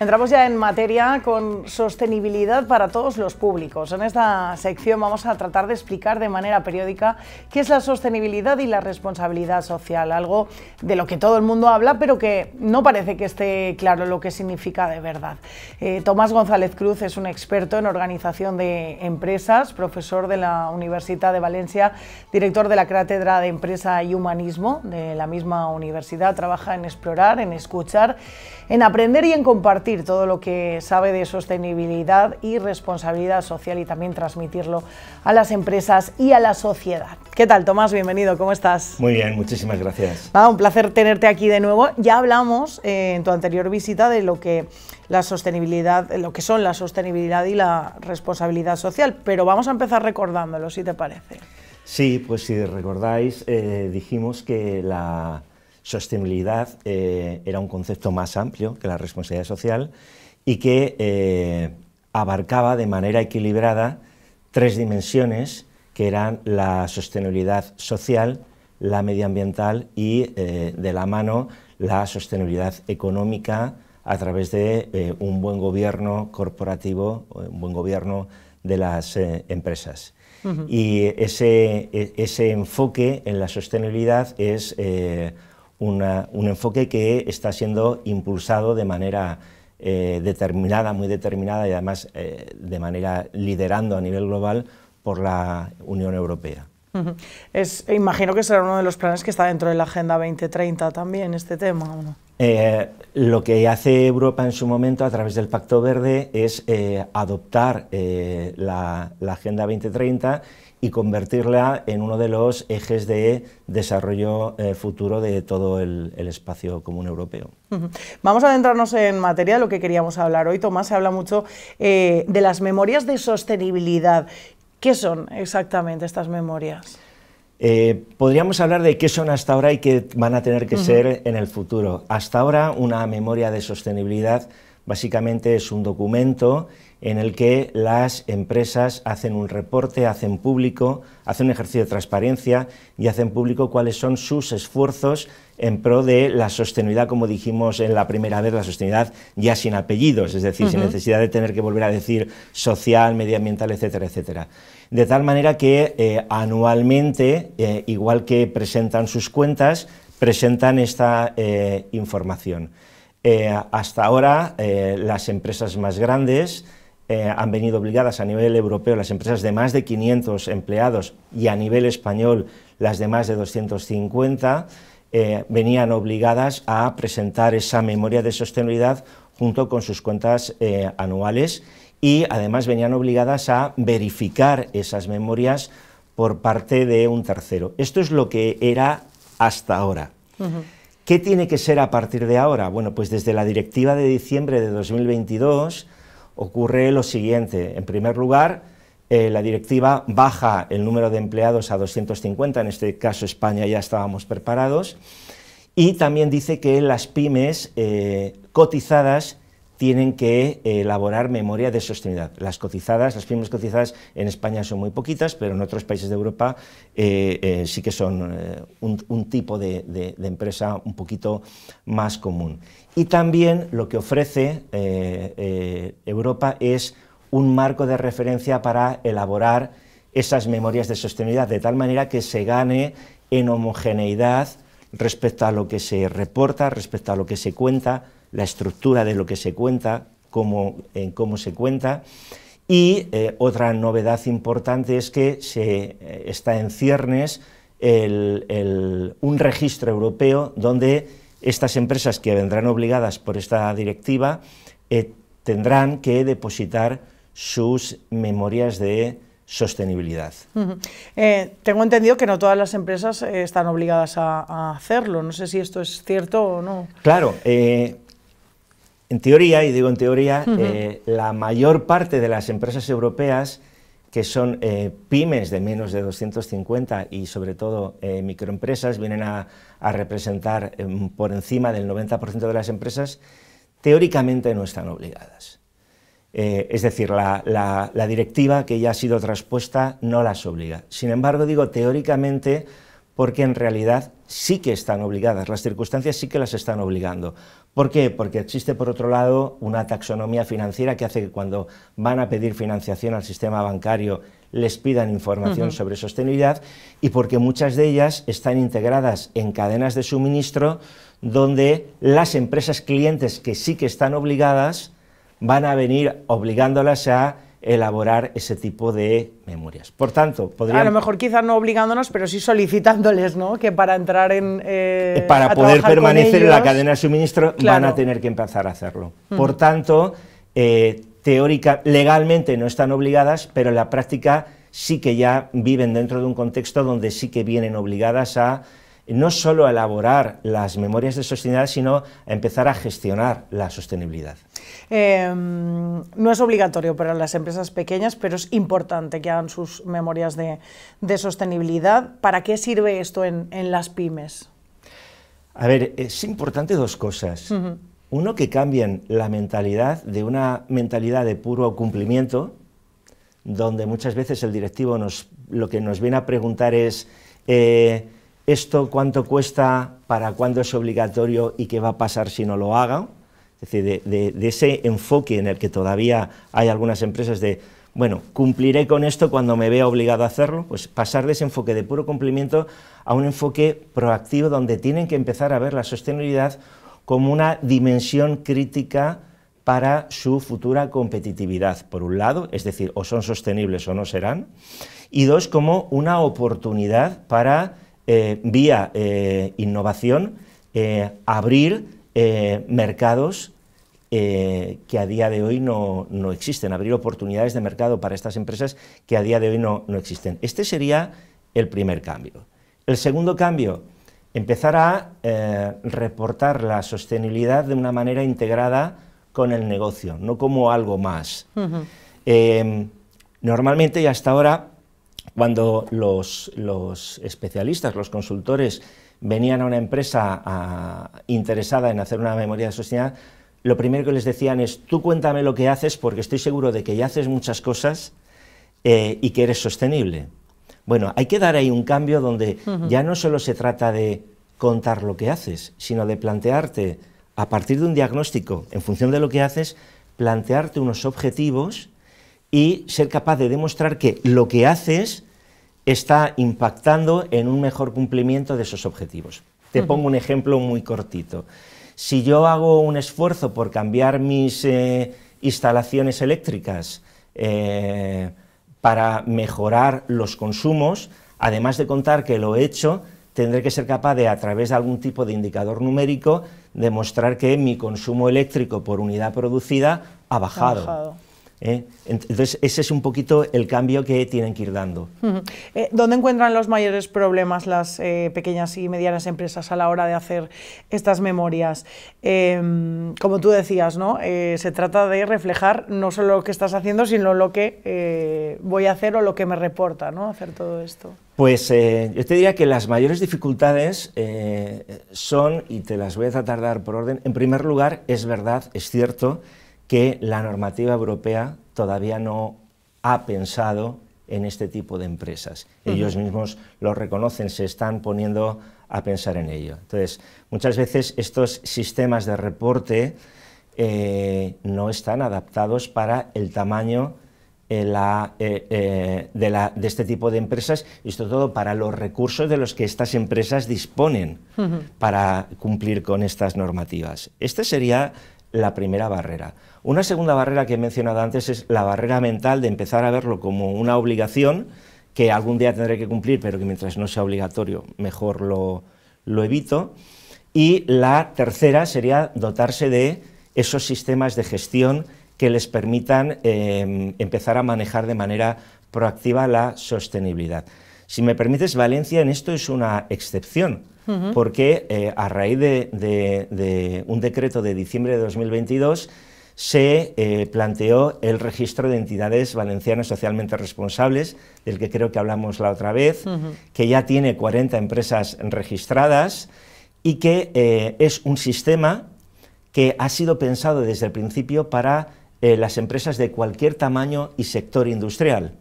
Entramos ya en materia con sostenibilidad para todos los públicos. En esta sección vamos a tratar de explicar de manera periódica qué es la sostenibilidad y la responsabilidad social, algo de lo que todo el mundo habla, pero que no parece que esté claro lo que significa de verdad. Eh, Tomás González Cruz es un experto en organización de empresas, profesor de la Universidad de Valencia, director de la Cátedra de Empresa y Humanismo de la misma universidad. Trabaja en explorar, en escuchar, en aprender y en compartir todo lo que sabe de sostenibilidad y responsabilidad social y también transmitirlo a las empresas y a la sociedad. ¿Qué tal, Tomás? Bienvenido, ¿cómo estás? Muy bien, muchísimas gracias. un placer tenerte aquí de nuevo. Ya hablamos eh, en tu anterior visita de lo que la sostenibilidad, lo que son la sostenibilidad y la responsabilidad social, pero vamos a empezar recordándolo, si te parece. Sí, pues si recordáis, eh, dijimos que la sostenibilidad eh, era un concepto más amplio que la responsabilidad social y que eh, abarcaba de manera equilibrada tres dimensiones que eran la sostenibilidad social, la medioambiental y eh, de la mano la sostenibilidad económica a través de un buen gobierno corporativo, un buen gobierno de las empresas. Y e, ese, enfoque en la sostenibilidad es un enfoque que está siendo impulsado de manera eh, determinada, muy determinada y además eh, de manera liderando a nivel global por la Unión Europea. E imagino que será uno de los planes que está dentro de la Agenda 2030 también, este tema, eh, lo que hace Europa en su momento a través del Pacto Verde es adoptar la, Agenda 2030 y convertirla en uno de los ejes de desarrollo eh, futuro de todo el, espacio común europeo. Vamos a adentrarnos en materia de lo que queríamos hablar hoy. Tomás, se habla mucho eh, de las memorias de sostenibilidad. ¿Qué son exactamente estas memorias? Eh, podríamos hablar de qué son hasta ahora y qué van a tener que ser en el futuro. Hasta ahora, una memoria de sostenibilidad Básicamente es un documento en el que las empresas hacen un reporte, hacen público, hacen un ejercicio de transparencia y hacen público cuáles son sus esfuerzos en pro de la sostenibilidad, como dijimos en la primera vez, la sostenibilidad ya sin apellidos, es decir, sin necesidad de tener que volver a decir social, medioambiental, etcétera, etcétera. De tal manera que eh, anualmente, eh, igual que presentan sus cuentas, presentan esta eh, información. Eh, hasta ahora, eh, las empresas más grandes eh, han venido obligadas a nivel europeo, las empresas de más de 500 empleados y a nivel español las de más de 250, venían obligadas a presentar esa memoria de sostenibilidad junto con sus cuentas anuales y además venían obligadas a verificar esas memorias por parte de un tercero. Esto es lo que era hasta ahora. ¿Qué tiene que ser a partir de ahora? Bueno, pues desde la directiva de diciembre de 2022 ocurre lo siguiente. En primer lugar, eh, la directiva baja el número de empleados a 250, en este caso España ya estábamos preparados, y también dice que las pymes eh, cotizadas tienen que eh, elaborar memoria de sostenibilidad. Las cotizadas, las firmas cotizadas en España son muy poquitas, pero en otros países de Europa eh, eh, sí que son un, tipo de, empresa un poquito más común. Y también lo que ofrece Europa es un marco de referencia para elaborar esas memorias de sostenibilidad, de tal manera que se gane en homogeneidad respecto a lo que se reporta, respecto a lo que se cuenta, la estructura de lo que se cuenta, cómo, en cómo se cuenta. Y eh, otra novedad importante es que se, eh, está en ciernes un registro europeo donde estas empresas que vendrán obligadas por esta directiva eh, tendrán que depositar sus memorias de sostenibilidad. tengo entendido que no todas las empresas están obligadas a, hacerlo. No sé si esto es cierto o no. Claro, en teoría, y digo en teoría, eh, la mayor parte de las empresas europeas que son eh, pymes de menos de 250 y sobre todo eh, microempresas, vienen a, representar em, por encima del 90% de las empresas, teóricamente no están obligadas. es decir, la, la directiva que ya ha sido traspuesta no las obliga. Sin embargo, digo teóricamente porque en realidad sí que están obligadas, las circunstancias sí que las están obligando. ¿Por qué? Porque existe, por otro lado, una taxonomía financiera que hace que cuando van a pedir financiación al sistema bancario les pidan información sobre sostenibilidad y porque muchas de ellas están integradas en cadenas de suministro donde las empresas clientes que sí que están obligadas van a venir obligándolas a elaborar ese tipo de memorias. Por tanto, podrían... A lo mejor quizás no obligándonos, pero sí solicitándoles, ¿no? Que para entrar en... Eh, para poder permanecer en la cadena de suministro van a tener que empezar a hacerlo. Mm. Por tanto, eh, teórica, legalmente no están obligadas, pero en la práctica sí que ya viven dentro de un contexto donde sí que vienen obligadas a no solo a elaborar las memorias de sostenibilidad, sino a empezar a gestionar la sostenibilidad. Em, no es obligatorio para las empresas pequeñas, pero es importante que hagan sus memorias de, sostenibilidad. ¿Para qué sirve esto en, las pymes? A ver, es importante dos cosas. Uno, que cambien la mentalidad de una mentalidad de puro cumplimiento, donde muchas veces el directivo nos, lo que nos viene a preguntar es... Eh, esto cuánto cuesta, para cuándo es obligatorio y qué va a pasar si no lo hagan. Es decir, de, de, ese enfoque en el que todavía hay algunas empresas de, bueno, cumpliré con esto cuando me vea obligado a hacerlo, pues pasar de ese enfoque de puro cumplimiento a un enfoque proactivo donde tienen que empezar a ver la sostenibilidad como una dimensión crítica para su futura competitividad, por un lado, es decir, o son sostenibles o no serán, y dos, como una oportunidad para eh, vía eh, innovación, eh, abrir mercados que a día de hoy no, existen, abrir oportunidades de mercado para estas empresas que a día de hoy no, existen. Este sería el primer cambio. El segundo cambio, empezar a reportar la sostenibilidad de una manera integrada con el negocio, no como algo más. normalmente y hasta ahora cuando los, especialistas, los consultores, venían a una empresa interesada en hacer una memoria de sostenibilidad, lo primero que les decían es, tú cuéntame lo que haces porque estoy seguro de que ya haces muchas cosas eh, y que eres sostenible. Bueno, hay que dar ahí un cambio donde ya no solo se trata de contar lo que haces, sino de plantearte, a partir de un diagnóstico, en función de lo que haces, plantearte unos objetivos y ser capaz de demostrar que lo que haces está impactando en un mejor cumplimiento de esos objetivos. Te pongo un ejemplo muy cortito. Si yo hago un esfuerzo por cambiar mis eh, instalaciones eléctricas eh, para mejorar los consumos, además de contar que lo he hecho, tendré que ser capaz de, a través de algún tipo de indicador numérico, demostrar que mi consumo eléctrico por unidad producida Ha bajado. ¿eh? Entonces, ese es un poquito el cambio que tienen que ir dando. Eh, ¿Dónde encuentran los mayores problemas las eh, pequeñas y medianas empresas a la hora de hacer estas memorias? Em, como tú decías, ¿no? se trata de reflejar no solo lo que estás haciendo, sino lo que voy a hacer o lo que me reporta ¿no? hacer todo esto. Pues yo te diría que las mayores dificultades son, y te las voy a tratar dar por orden, en primer lugar, es verdad, es cierto, que la normativa europea todavía no ha pensado en este tipo de empresas. Ellos mismos lo reconocen, se están poniendo a pensar en ello. Entonces, muchas veces estos sistemas de reporte eh, no están adaptados para el tamaño eh, eh, de, este tipo de empresas y sobre todo para los recursos de los que estas empresas disponen para cumplir con estas normativas. Este sería la primera barrera. Una segunda barrera que he mencionado antes es la barrera mental de empezar a verlo como una obligación que algún día tendré que cumplir, pero que mientras no sea obligatorio, mejor lo, evito. Y la tercera sería dotarse de esos sistemas de gestión que les permitan em, empezar a manejar de manera proactiva la sostenibilidad. Si me permites, Valencia en esto es una excepción porque eh, a raíz de, un decreto de diciembre de 2022 se eh, planteó el registro de entidades valencianas socialmente responsables, del que creo que hablamos la otra vez, que ya tiene 40 empresas registradas y que eh, es un sistema que ha sido pensado desde el principio para las empresas de cualquier tamaño y sector industrial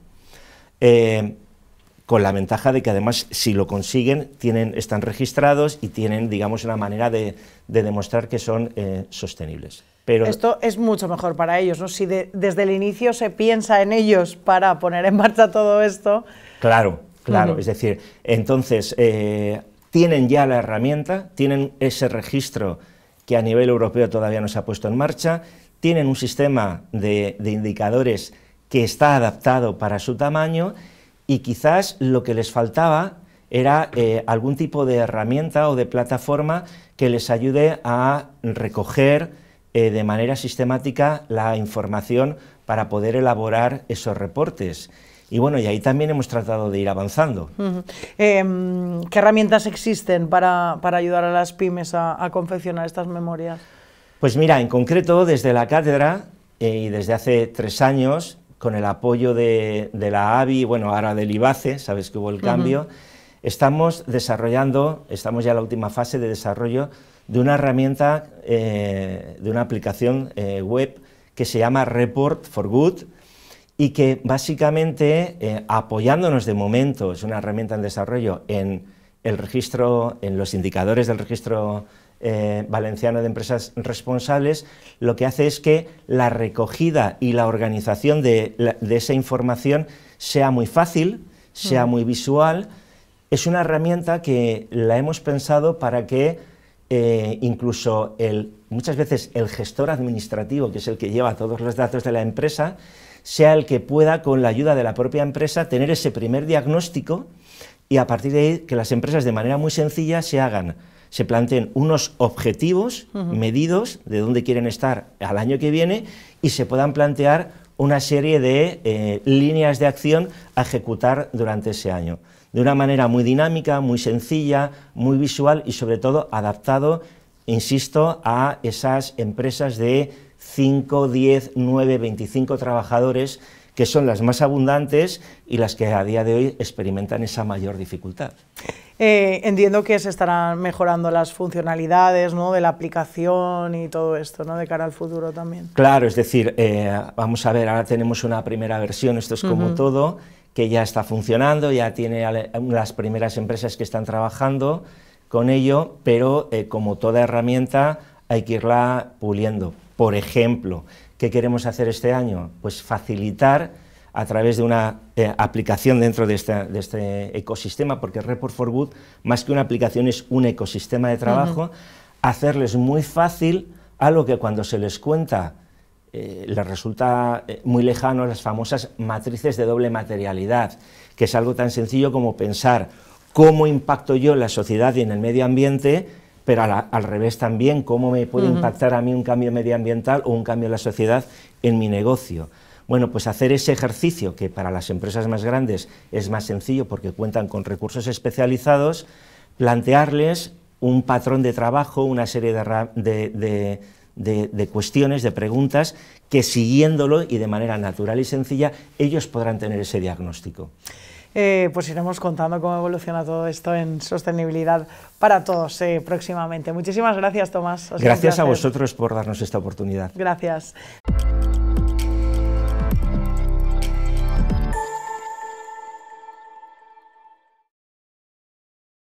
con la ventaja de que además si lo consiguen tienen, están registrados y tienen, digamos, una manera de, demostrar que son eh, sostenibles. Pero Esto es mucho mejor para ellos, ¿no? Si desde el inicio se piensa en ellos para poner en marcha todo esto. Claro, claro. Es decir, entonces eh, tienen ya la herramienta, tienen ese registro que a nivel europeo todavía no se ha puesto en marcha, tienen un sistema de indicadores que está adaptado para su tamaño y quizás lo que les faltaba era eh, algún tipo de herramienta o de plataforma que les ayude a recoger eh, de manera sistemática la información para poder elaborar esos reportes. Y bueno, y ahí también hemos tratado de ir avanzando. Em, ¿Qué herramientas existen para, ayudar a las pymes a, confeccionar estas memorias? Pues mira, en concreto, desde la cátedra eh, y desde hace tres años con el apoyo de, la AVI, bueno, ahora del IBACE, sabes que hubo el cambio, estamos desarrollando, estamos ya en la última fase de desarrollo de una herramienta, eh, de una aplicación eh, web que se llama Report for Good y que básicamente eh, apoyándonos de momento, es una herramienta en desarrollo, en el registro, en los indicadores del registro eh, valenciano Valenciana de Empresas Responsables, lo que hace es que la recogida y la organización de, esa información sea muy fácil, sea mm. muy visual. Es una herramienta que la hemos pensado para que eh, incluso muchas veces el gestor administrativo, que es el que lleva todos los datos de la empresa, sea el que pueda, con la ayuda de la propia empresa, tener ese primer diagnóstico y a partir de ahí que las empresas de manera muy sencilla se hagan se planteen unos objetivos medidos de dónde quieren estar al año que viene y se puedan plantear una serie de eh, líneas de acción a ejecutar durante ese año. De una manera muy dinámica, muy sencilla, muy visual y sobre todo adaptado, insisto, a esas empresas de 5, 10, 9, 25 trabajadores que son las más abundantes y las que a día de hoy experimentan esa mayor dificultad. Eh, entiendo que se estarán mejorando las funcionalidades ¿no? de la aplicación y todo esto, ¿no? de cara al futuro también. Claro, es decir, eh, vamos a ver, ahora tenemos una primera versión, esto es como todo, que ya está funcionando, ya tiene las primeras empresas que están trabajando con ello, pero eh, como toda herramienta hay que irla puliendo. Por ejemplo, ¿qué queremos hacer este año? Pues facilitar a través de una eh, aplicación dentro de este, ecosistema, porque Report for Good, más que una aplicación, es un ecosistema de trabajo, hacerles muy fácil algo que cuando se les cuenta eh, les resulta eh, muy lejano las famosas matrices de doble materialidad, que es algo tan sencillo como pensar cómo impacto yo en la sociedad y en el medio ambiente pero al revés también, cómo me puede impactar a mí un cambio medioambiental o un cambio en la sociedad en mi negocio. Bueno, pues hacer ese ejercicio, que para las empresas más grandes es más sencillo porque cuentan con recursos especializados, plantearles un patrón de trabajo, una serie de, cuestiones, de preguntas, que siguiéndolo y de manera natural y sencilla, ellos podrán tener ese diagnóstico. Eh, pues iremos contando cómo evoluciona todo esto en sostenibilidad para todos eh, próximamente. Muchísimas gracias, Tomás. gracias a vosotros por darnos esta oportunidad. Gracias.